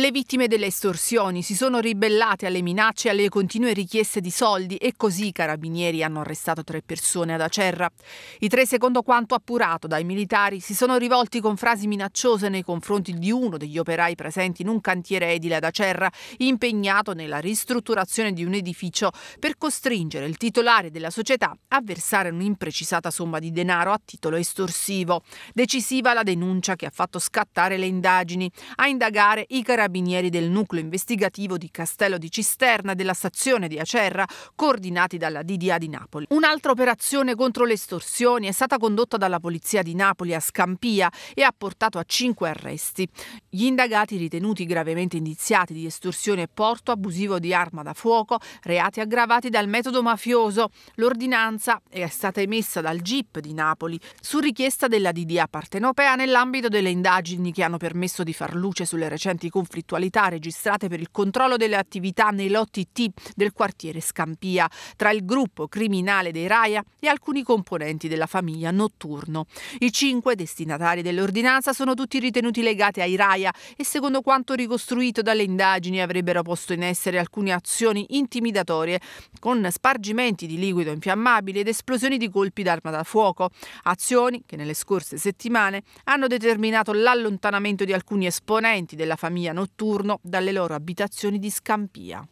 Le vittime delle estorsioni si sono ribellate alle minacce e alle continue richieste di soldi e così i carabinieri hanno arrestato tre persone ad Acerra. I tre, secondo quanto appurato dai militari, si sono rivolti con frasi minacciose nei confronti di uno degli operai presenti in un cantiere edile ad Acerra, impegnato nella ristrutturazione di un edificio per costringere il titolare della società a versare un'imprecisata somma di denaro a titolo estorsivo. Decisiva la denuncia che ha fatto scattare le indagini. A indagare i carabinieri carabinieri del nucleo investigativo di Castello di Cisterna della stazione di Acerra, coordinati dalla DDA di Napoli. Un'altra operazione contro le estorsioni è stata condotta dalla polizia di Napoli a Scampia e ha portato a cinque arresti. Gli indagati ritenuti gravemente indiziati di estorsione e porto abusivo di arma da fuoco, reati aggravati dal metodo mafioso. L'ordinanza è stata emessa dal GIP di Napoli su richiesta della DDA partenopea nell'ambito delle indagini che hanno permesso di far luce sulle recenti confessioni conflittualità registrate per il controllo delle attività nei lotti T del quartiere Scampia tra il gruppo criminale dei Raia e alcuni componenti della famiglia Notturno. I cinque destinatari dell'ordinanza sono tutti ritenuti legati ai Raia e secondo quanto ricostruito dalle indagini avrebbero posto in essere alcune azioni intimidatorie con spargimenti di liquido infiammabile ed esplosioni di colpi d'arma da fuoco, azioni che nelle scorse settimane hanno determinato l'allontanamento di alcuni esponenti della famiglia notturno dalle loro abitazioni di Scampia.